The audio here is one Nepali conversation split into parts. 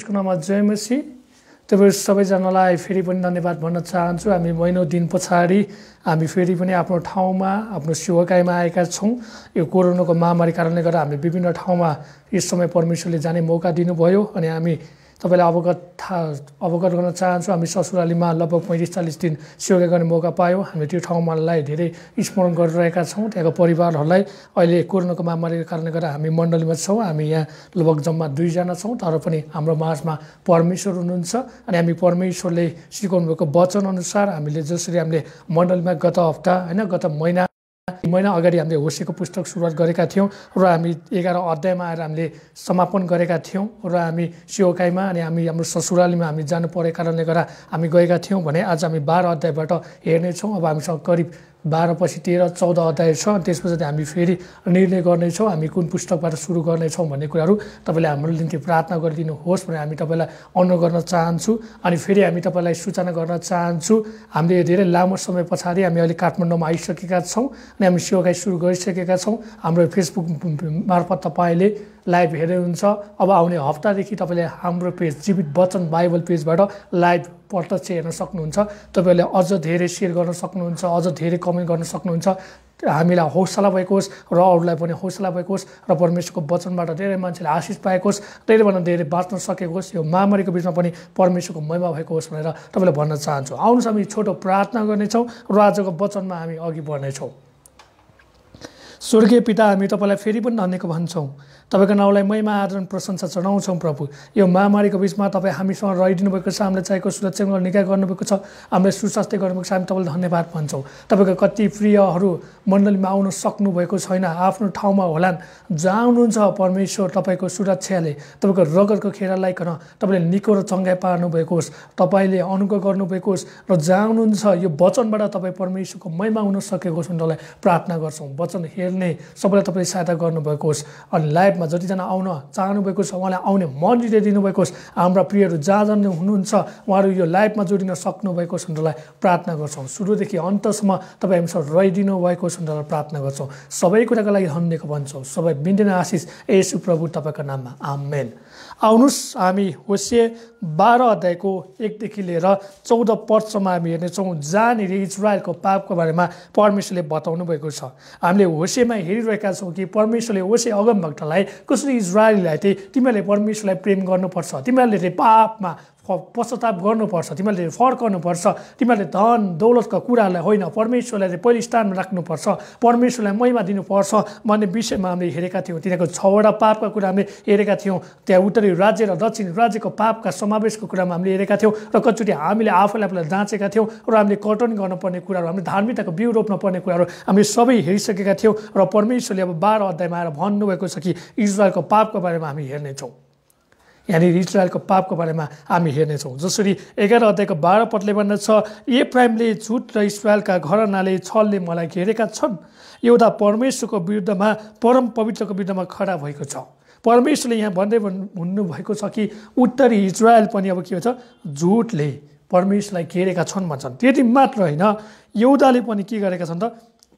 यसको नाममा जयमसी तपाईँ सबैजनालाई फेरि पनि धन्यवाद भन्न चाहन्छु हामी महिनौ दिन पछाडि हामी फेरि पनि आफ्नो ठाउँमा आफ्नो सेवाकाइमा आएका छौँ यो कोरोनाको महामारी कारणले गर्दा हामी विभिन्न ठाउँमा यस समय परमेश्वरले जाने मौका दिनुभयो अनि हामी तपाईँलाई अवगत थाहा अवगत गर्न चाहन्छु हामी ससुरालीमा लगभग पैँतिस चालिस दिन सेवा गर्ने मौका पायौँ हामी त्यो ठाउँमालाई धेरै स्मरण गरिरहेका छौँ त्यहाँको परिवारहरूलाई अहिले कोरोनाको महामारीको कारणले गर्दा हामी मण्डलीमा छौँ हामी यहाँ लगभग जम्मा दुईजना छौँ तर पनि हाम्रो माझमा परमेश्वर हुनुहुन्छ अनि हामी परमेश्वरले सिकाउनु भएको वचनअनुसार हामीले जसरी हामीले मण्डलीमा गत हप्ता होइन गत महिना महिना अगाडि हामीले होसेको पुस्तक सुरुवात गरेका थियौँ र हामी एघार अध्यायमा आएर हामीले समापन गरेका थियौँ र हामी सिओकाईमा अनि हामी हाम्रो ससुरालीमा हामी जानु परेको कारणले गर्दा हामी गएका थियौँ भने आज हामी बाह्र अध्यायबाट हेर्नेछौँ अब हामीसँग करिब बाह्र पछि तेह्र चौध अध्याय छ त्यस पछाडि हामी फेरि निर्णय गर्नेछौँ हामी कुन पुस्तकबाट सुरु गर्नेछौँ भन्ने कुराहरू तपाईँले हाम्रो निम्ति प्रार्थना गरिदिनुहोस् भनेर हामी तपाईँलाई अनुरोध गर्न चाहन्छु अनि फेरि हामी तपाईँलाई सूचना गर्न चाहन्छु हामीले धेरै लामो समय पछाडि हामी अहिले काठमाडौँमा आइसकेका छौँ अनि हामी सेवाकाइ सुरु गरिसकेका छौँ हाम्रो फेसबुक मार्फत तपाईँले लाइभ हेर्दै हुन्छ अब आउने हप्तादेखि तपाईँले हाम्रो पेज जीवित वचन बाइबल पेजबाट लाइभ प्रत्यक्ष हेर्न सक्नुहुन्छ तपाईँहरूले अझ धेरै सेयर गर्न सक्नुहुन्छ अझ धेरै कमेन्ट गर्न सक्नुहुन्छ हामीलाई हौसला भएको होस् र अरूलाई पनि हौसला भएको होस् र परमेश्वरको वचनबाट धेरै मान्छेले आशिष पाएको होस् धेरैभन्दा धेरै बाँच्न सकेको होस् यो महामारीको बिचमा पनि परमेश्वरको महिमा भएको होस् भनेर तपाईँलाई भन्न चाहन्छु आउनुहोस् हामी छोटो प्रार्थना गर्नेछौँ र आजको वचनमा हामी अघि बढ्नेछौँ स्वर्गीय पिता हामी तपाईँलाई फेरि पनि धन्यको भन्छौँ तपाईँको नाउँलाई महिमा आदरण प्रशंसा चढाउँछौँ प्रभु यो महामारीको बिचमा तपाईँ हामीसँग रहिदिनु भएको छ हामीले चाहेको सुरक्षा निकाय गर्नुभएको छ हामीले सुस्वास्थ्य गर्नुभएको छ हामी तपाईँलाई धन्यवाद भन्छौँ तपाईँको कति प्रियहरू मण्डलीमा आउन सक्नुभएको छैन आफ्नो ठाउँमा होलान् जहाँ हुनुहुन्छ परमेश्वर तपाईँको सुरक्षाले तपाईँको रगतको खेरालाई कन तपाईँले निको र चङ्गाइ पार्नुभएको होस् तपाईँले अनुग्रह गर्नुभएको होस् र जहाँ हुनुहुन्छ यो वचनबाट तपाईँ परमेश्वरको महिमा हुन सकेको छ उनीहरूलाई प्रार्थना गर्छौँ वचन हेर्ने सबैलाई तपाईँले सहायता गर्नुभएको होस् अनि लाइभ लाइफमा जतिजना आउन चाहनुभएको छ उहाँलाई आउने मन हृदय दिनुभएको छ हाम्रा प्रियहरू जहाँ जहाँ हुनुहुन्छ उहाँहरू यो लाइफमा जोडिन सक्नुभएको छ उनीहरूलाई प्रार्थना गर्छौँ सुरुदेखि अन्तसम्म तपाईँ हामीसँग रहिदिनु भएको छ भनेर प्रार्थना गर्छौँ सबै कुराको लागि हन्डेको भन्छौँ सबै बिन्देन आशिष यसु प्रभु तपाईँको नाममा आमेन आउनुहोस् हामी होसे बाह्र अध्यायको एकदेखि लिएर चौध पदसम्म हामी हेर्नेछौँ जहाँनिर इजरायलको पापको बारेमा परमेश्वरले बताउनु भएको छ हामीले होसेमा हेरिरहेका छौँ कि परमेश्वरले होसे अगम कसरी इजरायललाई चाहिँ तिमीहरूले परमेश्वरलाई प्रेम गर्नुपर्छ तिमीहरूले पापमा पश्चाताप गर्नुपर्छ तिमीहरूले फर्काउनुपर्छ तिमीहरूले धन दौलतका कुराहरूलाई होइन परमेश्वरलाई चाहिँ पहिलो स्थानमा राख्नुपर्छ परमेश्वरलाई महिमा दिनुपर्छ भन्ने विषयमा हामीले हेरेका थियौँ तिनीहरूको छवटा पापका कुरा हामीले हेरेका थियौँ त्यहाँ उत्तरी राज्य र दक्षिण राज्यको पापका समावेशको कुरामा हामीले हेरेका थियौँ र कतिचोटि हामीले आफूले आफूलाई जाँचेका थियौँ र हामीले कटन गर्नुपर्ने कुराहरू हामीले धार्मिकताको बिउ रोप्न पर्ने कुराहरू हामीले सबै हेरिसकेका थियौँ र परमेश्वरले अब बाह्र अध्यायमा आएर भन्नुभएको छ कि इजरायलको पापको बारेमा हामी हेर्नेछौँ यहाँनिर इजरायलको पापको बारेमा हामी हेर्नेछौँ जसरी एघार अध्यायको बाह्र पदले ए प्राइमले झुट र इजरायलका घरनाले छलले मलाई घेरेका छन् एउटा परमेश्वरको विरुद्धमा परम पवित्रको विरुद्धमा खडा भएको छ परमेश्वरले यहाँ भन्दै भन्नुभएको छ कि उत्तरी इजरायल पनि अब के भन्छ झुटले परमेश्वरलाई घेरेका छन् भन्छन् त्यति मात्र होइन एउटाले पनि के गरेका छन् त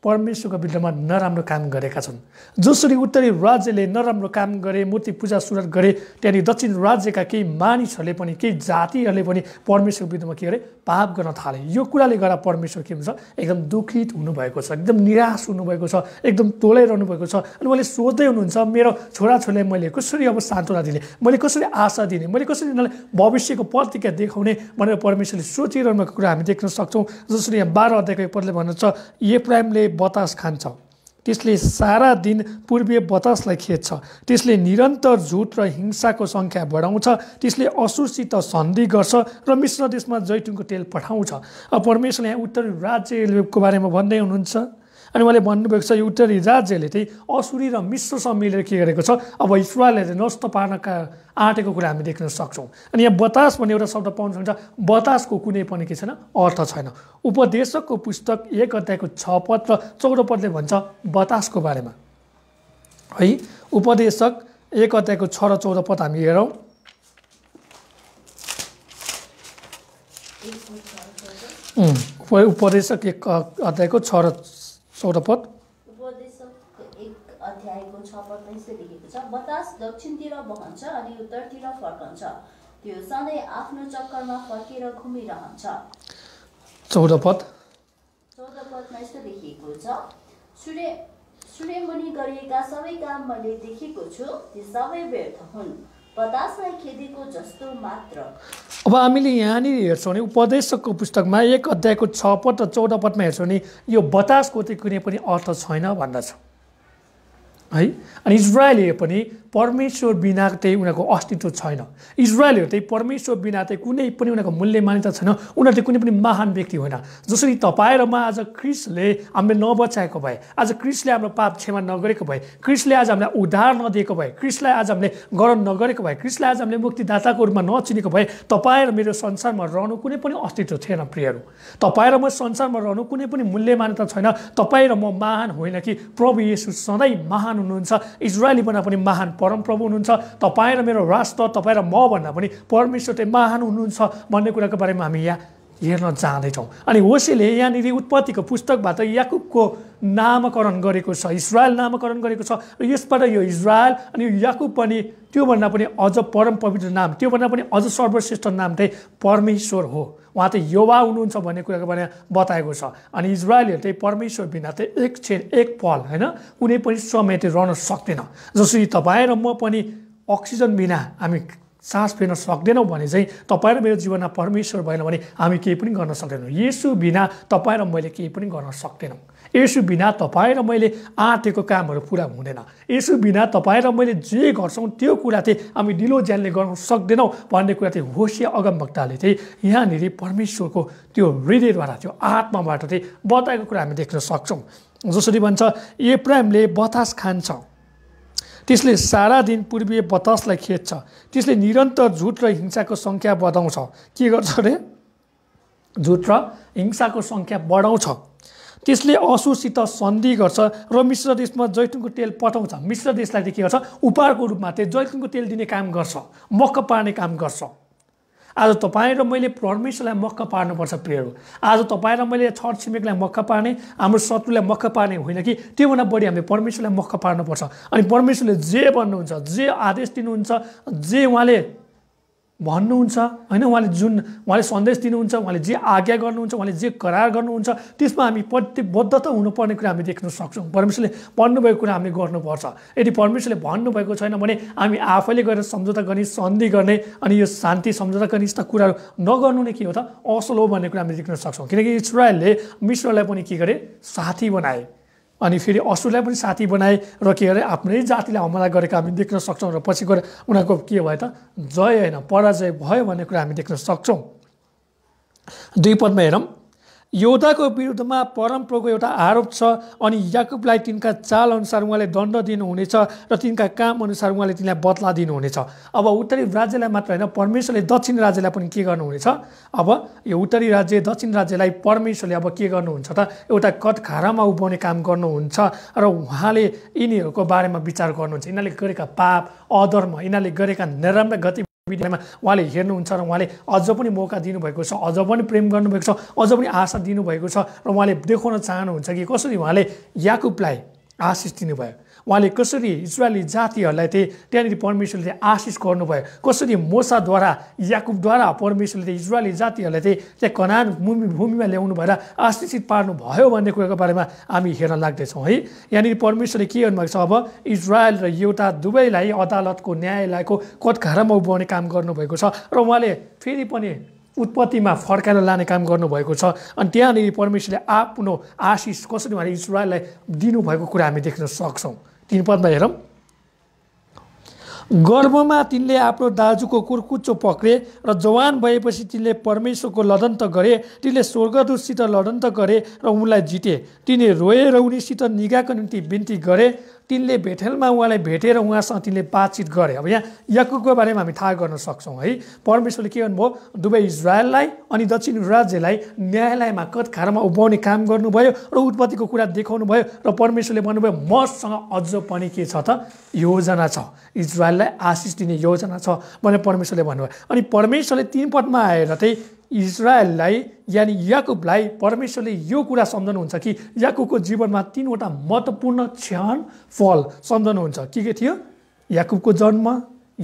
परमेश्वरको विरुद्धमा नराम्रो काम गरेका छन् जसरी उत्तरी राज्यले नराम्रो काम गरे मूर्ति पूजा सुरत गरे त्यहाँदेखि दक्षिण राज्यका केही मानिसहरूले पनि केही जातिहरूले पनि परमेश्वरको विरुद्धमा के अरे पाप गर्न थाले यो कुराले गर्दा परमेश्वर के हुन्छ एकदम दुखित हुनुभएको छ एकदम निराश हुनुभएको छ एकदम तोलाइरहनु भएको छ अनि उहाँले सोध्दै हुनुहुन्छ मेरो छोराछोरीलाई मैले कसरी अब सान्त्वना दिने मैले कसरी आशा दिने मैले कसरी उनीहरूलाई भविष्यको प्रतिज्ञा देखाउने भनेर परमेश्वरले सोचिरहनु भएको कुरा हामी देख्न सक्छौँ जसरी यहाँ बाह्र अध्यायको पदले भन्नुहुन्छ प्राइमले बतास खान्छ त्यसले सारा दिन पूर्वीय बतासलाई खेच्छ त्यसले निरन्तर झुट र हिंसाको सङ्ख्या बढाउँछ त्यसले असुरसित सन्धि गर्छ र मिश्र देशमा जैतुनको तेल पठाउँछ अब परमेश्वरले यहाँ उत्तर राज्यको बारेमा भन्दै हुनुहुन्छ अनि उहाँले भन्नुभएको छ यो उत्तरी राज्यले चाहिँ असुरी र मिश्रसँग मिलेर के गरेको छ अब इस्रायललाई चाहिँ नष्ट पार्नका आँटेको कुरा हामी देख्न सक्छौँ अनि यहाँ बतास भन्ने एउटा शब्द पाउन सक्छ बतासको कुनै पनि के छैन अर्थ छैन उपदेशकको पुस्तक एक अध्यायको छ पद र चौध पदले भन्छ बतासको बारेमा है उपदेशक एक अध्यायको छ र चौध पद हामी हेरौँ उपदेशक एक अध्यायको छ र पद अध्यायको छ पदमा यसरी लेखेको छ बतास दक्षिणतिर बहन्छ अनि उत्तरतिर फर्कन्छ त्यो सधैँ आफ्नो चक्करमा फर्केर घुमिरहन्छ चौध पद चौध पदमा यस्तो लेखिएको छ सूर्य सूर्यमुनि गरिएका सबै काम मैले देखेको छु ती सबै व्यर्थ हुन् बतासलाई खेदेको जस्तो मात्र अब हामीले यहाँनिर हेर्छौँ भने उपदेशकको पुस्तकमा एक अध्यायको छ पद र चौध पदमा हेर्छौँ भने यो बतासको चाहिँ कुनै पनि अर्थ छैन भन्दछ है अनि इजरायलले पनि परमेश्वर बिना त्यही उनीहरूको अस्तित्व छैन इजरायलहरू त्यही परमेश्वर बिना त्यही कुनै पनि उनीहरूको मूल्य मान्यता छैन उनीहरू चाहिँ कुनै पनि महान व्यक्ति होइन जसरी तपाईँ र म आज क्रिस्टले हामीले नबचाएको भए आज क्रिस्टले हाम्रो पाप क्षमा नगरेको भए क्रिस्टले आज हामीलाई उद्धार नदिएको भए क्रिस्टलाई आज हामीले गरम नगरेको भए क्रिस्टलाई आज हामीले मुक्तिदाताको रूपमा नचिनेको भए तपाईँ र मेरो संसारमा रहनु कुनै पनि अस्तित्व थिएन प्रियहरू तपाईँ र म संसारमा रहनु कुनै पनि मूल्य मान्यता छैन तपाईँ र म महान होइन कि प्रभु येसु सधैँ महान हुनुहुन्छ इजरायली बना पनि महान परमप्रभु हुनुहुन्छ तपाईँ र मेरो राष्ट्र तपाईँ र म भन्दा पनि परमेश्वर चाहिँ महान हुनुहुन्छ भन्ने कुराको बारेमा हामी यहाँ हेर्न जाँदैछौँ अनि होसेले यहाँनिर उत्पत्तिको पुस्तकबाट याकुबको नामकरण गरेको छ इजरायल नामकरण गरेको छ र यसबाट यो इजरायल अनि याकुब पनि त्योभन्दा पनि अझ परम पवित्र नाम त्योभन्दा पनि अझ सर्वश्रेष्ठ नाम चाहिँ परमेश्वर हो उहाँ चाहिँ युवा हुनुहुन्छ भन्ने कुराको बारेमा बताएको छ अनि इजरायलहरू चाहिँ परमेश्वर बिना चाहिँ एक छ एक पल होइन कुनै पनि समय चाहिँ रहन सक्दैन जसरी तपाईँ र म पनि अक्सिजन बिना हामी सास फेर्न सक्दैनौँ भने चाहिँ तपाईँ र मेरो जीवनमा परमेश्वर भएन भने हामी केही पनि गर्न सक्दैनौँ यसु बिना तपाईँ र मैले केही पनि गर्न सक्दैनौँ यसु बिना तपाईँ र मैले आँटेको कामहरू पुरा हुँदैन यसु बिना तपाईँ र मैले जे गर्छौँ त्यो कुरा चाहिँ हामी ढिलो ज्यानले गर्न सक्दैनौँ भन्ने कुरा चाहिँ होसिया अगमभक्ताले चाहिँ यहाँनिर परमेश्वरको त्यो हृदयद्वारा त्यो आत्माबाट चाहिँ बताएको कुरा हामी देख्न सक्छौँ जसरी भन्छ एप्राइमले बतास खान्छ त्यसले सारा दिन पूर्वीय बतासलाई खेच्छ त्यसले निरन्तर झुट र हिंसाको सङ्ख्या बढाउँछ के गर्छ अरे झुट र हिंसाको सङ्ख्या बढाउँछ त्यसले असुसित सन्धि गर्छ र मिश्र देशमा जैतुनको तेल पठाउँछ मिश्र देशलाई चाहिँ के गर्छ उपहारको रूपमा त्यो जैतुनको तेल दिने काम गर्छ मक्क पार्ने काम गर्छ आज तपाईँ र मैले परमेश्वरलाई मक्ख पार्नुपर्छ प्रेयर हो आज तपाईँ र मैले छर छिमेकीलाई मक्ख पार्ने हाम्रो शत्रुलाई मक्ख पार्ने होइन कि त्योभन्दा बढी हामीले परमेश्वरलाई मक्ख पार्नुपर्छ अनि परमेश्वरले जे भन्नुहुन्छ जे आदेश दिनुहुन्छ जे उहाँले भन्नुहुन्छ होइन उहाँले जुन उहाँले सन्देश दिनुहुन्छ उहाँले जे आज्ञा गर्नुहुन्छ उहाँले जे करार गर्नुहुन्छ त्यसमा हामी प्रतिबद्ध त हुनुपर्ने कुरा हामी देख्न सक्छौँ परमेश्वरले भन्नुभएको कुरा हामीले गर्नुपर्छ यदि परमेश्वरले भन्नुभएको छैन भने हामी आफैले गएर सम्झौता गर्ने सन्धि गर्ने अनि यो शान्ति सम्झौता गर्ने यस्ता कुराहरू नगर्नु नै के हो त असल हो भन्ने कुरा हामी देख्न सक्छौँ किनकि इसरायलले मिश्रलाई पनि के गरे साथी बनाए अनि फेरि असुरलाई पनि साथी बनाए र के अरे आफ्नै जातिले हमला गरेको हामी देख्न सक्छौँ र पछि गएर उनीहरूको के भयो त जय होइन पराजय भयो भन्ने कुरा हामी देख्न सक्छौँ दुई पदमा हेरौँ योद्धाको विरुद्धमा परमप्रभुको एउटा आरोप छ अनि याकुबलाई तिनका चालअनुसार उहाँले दण्ड दिनुहुनेछ र तिनका काम अनुसार उहाँले तिनलाई बदला दिनुहुनेछ अब उत्तरी राज्यलाई मात्र होइन परमेश्वरले दक्षिण राज्यलाई पनि के गर्नुहुनेछ अब यो उत्तरी राज्य दक्षिण राज्यलाई परमेश्वरले अब के गर्नुहुन्छ त एउटा कटखारामा उभाउने काम गर्नुहुन्छ र उहाँले यिनीहरूको बारेमा विचार गर्नुहुन्छ यिनीहरूले गरेका पाप अधर्म यिनीहरूले गरेका नराम्रा गति मिडियामा उहाँले हेर्नुहुन्छ र उहाँले अझ पनि मौका दिनुभएको छ अझ पनि प्रेम गर्नुभएको छ अझ पनि आशा दिनुभएको छ र उहाँले देखाउन चाहनुहुन्छ कि कसरी उहाँले याकुबलाई आशिष दिनुभयो उहाँले कसरी इजरायली जातिहरूलाई चाहिँ त्यहाँनिर परमेश्वरले आशिष गर्नुभयो कसरी मोसाद्वारा याकुबद्वारा परमेश्वरले इजरायली जातिहरूलाई चाहिँ त्यहाँ कनान भूमि भूमिमा ल्याउनु भएर आशिषित पार्नु भयो भन्ने कुराको बारेमा हामी हेर्न लाग्दैछौँ है यहाँनिर परमेश्वरले के गर्नुभएको छ अब इजरायल र एउटा दुवैलाई अदालतको न्यायालयको कटघारामा उभाउने काम गर्नुभएको छ र उहाँले फेरि पनि उत्पत्तिमा फर्काएर लाने काम गर्नुभएको छ अनि त्यहाँनिर परमेश्वरले आफ्नो आशिष कसरी उहाँले इजरायललाई दिनुभएको कुरा हामी देख्न सक्छौँ हेरौँ गर्भमा तिनले आफ्नो दाजुको कुर्कुच्चो पक्रे र जवान भएपछि तिनले परमेश्वरको लडन्त गरे तिनले स्वर्गदूतसित लडन्त गरे र उनलाई जिते तिनी रोए र उनीसित निगाको निम्ति बिन्ती गरे तिनले भेटेलमा उहाँलाई भेटेर उहाँसँग तिनले बातचित गरे अब यहाँ याकुबको बारेमा हामी थाहा गर्न सक्छौँ है परमेश्वरले के भन्नुभयो दुवै इजरायललाई अनि दक्षिण राज्यलाई न्यायालयमा कतखारमा उभाउने काम गर्नुभयो र उत्पत्तिको कुरा देखाउनु भयो र परमेश्वरले भन्नुभयो मसँग अझ पनि के छ त योजना छ इजरायललाई आशिष दिने योजना छ भनेर परमेश्वरले भन्नुभयो अनि परमेश्वरले तिन पदमा आएर चाहिँ इजरायललाई यानि याकुबलाई परमेश्वरले यो कुरा सम्झनुहुन्छ कि याकुबको जीवनमा तिनवटा महत्त्वपूर्ण क्षण फल सम्झनुहुन्छ के के थियो याकुबको जन्म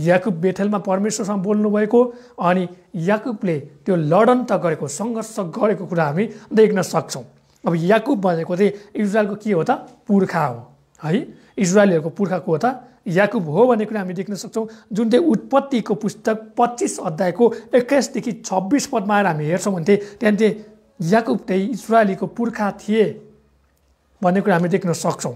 याकुब बेथेलमा परमेश्वरसँग बोल्नुभएको अनि याकुबले त्यो लडन त गरेको सङ्घर्ष गरेको कुरा हामी देख्न सक्छौँ अब याकुब भनेको चाहिँ इजरायलको के हो त पुर्खा हो है इजरायलहरूको पुर्खा को हो त याकुब हो भन्ने कुरा हामी देख्न सक्छौँ जुन चाहिँ उत्पत्तिको पुस्तक पच्चिस अध्यायको एक्काइसदेखि छब्बिस पदमा आएर हामी हेर्छौँ भने त्यहाँदेखि चाहिँ याकुब चाहिँ इजरायलीको पुर्खा थिए भन्ने कुरा हामी देख्न सक्छौँ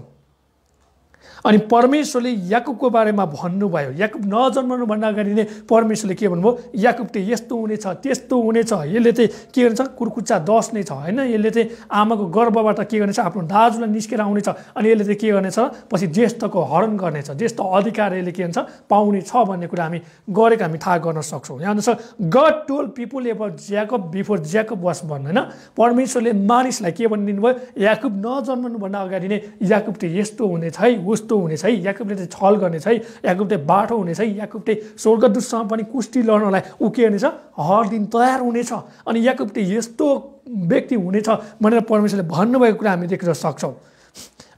अनि परमेश्वरले याकुबको बारेमा भन्नुभयो याकुब नजन्मनुभन्दा अगाडि नै परमेश्वरले के भन्नुभयो याकुब चाहिँ यस्तो हुनेछ त्यस्तो हुनेछ यसले चाहिँ के गर्नेछ कुर्कुच्चा दस नै छ होइन यसले चाहिँ आमाको गर्वबाट के गर्नेछ आफ्नो दाजुलाई निस्केर आउनेछ अनि यसले चाहिँ के गर्नेछ पछि ज्येष्ठको हरण गर्नेछ ज्येष्ठ अधिकार यसले के भन्छ पाउने छ भन्ने कुरा हामी गरेको हामी थाहा गर्न सक्छौँ यहाँ अनुसार God told people ever Jacob before Jacob was भन्नु होइन परमेश्वरले मानिसलाई के भनिदिनु भयो याकुब नजन्मनुभन्दा अगाडि नै याकुब चाहिँ यस्तो हुनेछ है उस्तो त्यस्तो हुनेछ है याकुबले चाहिँ छल गर्नेछ है याकुबले बाठो हुनेछ है याकुबले स्वर्गदूतसँग पनि कुष्ठी लड्नलाई ऊ के हुनेछ हर दिन तयार हुनेछ अनि याकुबले यस्तो व्यक्ति हुनेछ भनेर परमेश्वरले भन्नुभएको कुरा हामी देख्न सक्छौँ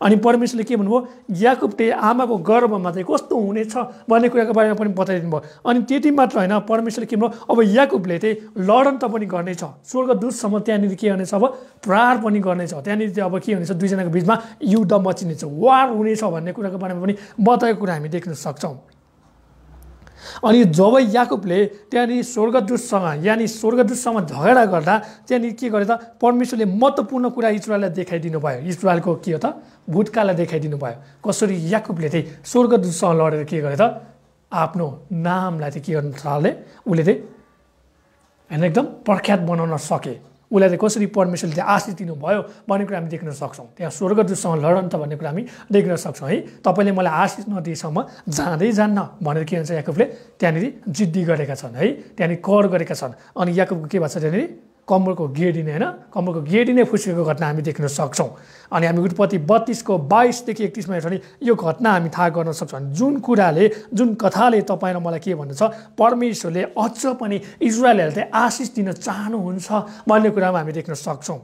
अनि परमेश्वरले के भन्नुभयो याकुबले आमाको गर्वमा चाहिँ कस्तो हुनेछ भन्ने कुराको बारेमा पनि बताइदिनु भयो अनि त्यति मात्र होइन परमेश्वरले के भन्नु अब याकुबले चाहिँ लडन त पनि गर्नेछ स्वर्ग स्वर्गदूतसम्म त्यहाँनिर के गर्नेछ अब प्रहार पनि गर्नेछ त्यहाँनिर चाहिँ अब के हुनेछ दुईजनाको बिचमा युद्ध मचिनेछ वार हुनेछ भन्ने कुराको बारेमा पनि बताएको कुरा हामी देख्न सक्छौँ अनि जब याकुबले त्यहाँनिर स्वर्गदूतसँग यानि स्वर्गदूतसँग झगडा गर्दा त्यहाँनिर के गरे त परमेश्वरले महत्त्वपूर्ण कुरा इजरायललाई देखाइदिनु भयो इजरायलको के हो त भूतकाललाई देखाइदिनु भयो कसरी याकुबले चाहिँ स्वर्गदूतसँग लडेर के गरे त आफ्नो नामलाई चाहिँ के गर्नु थाले उसले चाहिँ होइन एकदम प्रख्यात बनाउन सके उसलाई चाहिँ कसरी परमेश्वरले चाहिँ आशिष दिनुभयो भन्ने कुरा हामी देख्न सक्छौँ त्यहाँ स्वर्गदूतसँग लडन त भन्ने कुरा हामी देख्न सक्छौँ है तपाईँले मलाई आशिष नदिएसम्म जाँदै जान्न भनेर के भन्छ याकुबले त्यहाँनिर जिद्दी गरेका छन् है त्यहाँनिर कर गरेका छन् अनि याकुबको के भएको छ त्यहाँनिर कम्बरको गेडिने होइन कम्बरको गेडिने फुस्केको घटना हामी देख्न सक्छौँ अनि हामी उत्पत्ति बत्तिसको बाइसदेखि एकतिसमा हेर्छौँ भने यो घटना हामी थाहा गर्न सक्छौँ जुन कुराले जुन कथाले तपाईँ र मलाई के भन्नु छ परमेश्वरले अझ पनि इजरायलहरूलाई आशिष दिन चाहनुहुन्छ भन्ने कुरामा हामी देख्न सक्छौँ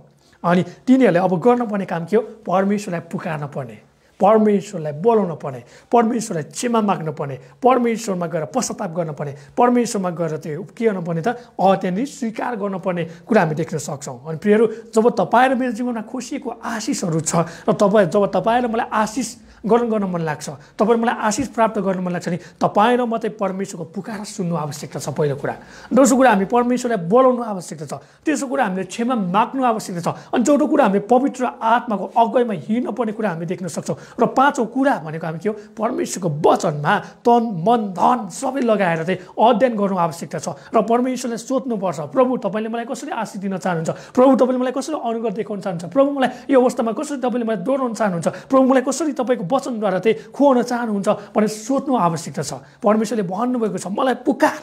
अनि तिनीहरूले अब गर्नुपर्ने काम के हो परमेश्वरलाई पुकार्न पर्ने परमेश्वरलाई बोलाउन पर्ने परमेश्वरलाई क्षमा माग्न पर्ने परमेश्वरमा गएर पश्चाताप गर्न पर्ने परमेश्वरमा गएर त्यो के गर्नुपर्ने त अ स्वीकार गर्नुपर्ने कुरा हामी देख्न सक्छौँ अनि प्रियहरू जब तपाईँहरू मेरो जीवनमा खुसीको आशिषहरू छ र तपाईँ जब तपाईँहरूले मलाई आशिष गर्न गर्न मन लाग्छ तपाईँ मलाई आशिष प्राप्त गर्न मन लाग्छ भने तपाईँ र मात्रै परमेश्वरको पुकार सुन्नु आवश्यकता छ पहिलो कुरा दोस्रो कुरा हामी परमेश्वरलाई बोलाउनु आवश्यकता छ तेस्रो कुरा हामीले क्षमा माग्नु आवश्यकता छ अनि चौथो कुरा हामीले पवित्र आत्माको अगुवाईमा हिँड्नुपर्ने कुरा हामी देख्न सक्छौँ र पाँचौँ कुरा भनेको हामी के हो परमेश्वरको वचनमा तन मन धन सबै लगाएर चाहिँ अध्ययन गर्नु आवश्यकता छ र परमेश्वरलाई सोध्नुपर्छ प्रभु तपाईँले मलाई कसरी आशिष दिन चाहनुहुन्छ प्रभु तपाईँले मलाई कसरी अनुगत देखाउन चाहनुहुन्छ प्रभु मलाई यो अवस्थामा कसरी तपाईँले मलाई दोहोऱ्याउन चाहनुहुन्छ प्रभु मलाई कसरी तपाईँको वचनद्वारा चाहिँ खुवाउन चाहनुहुन्छ भनेर सोध्नु आवश्यकता छ परमेश्वरले भन्नुभएको छ मलाई पुकार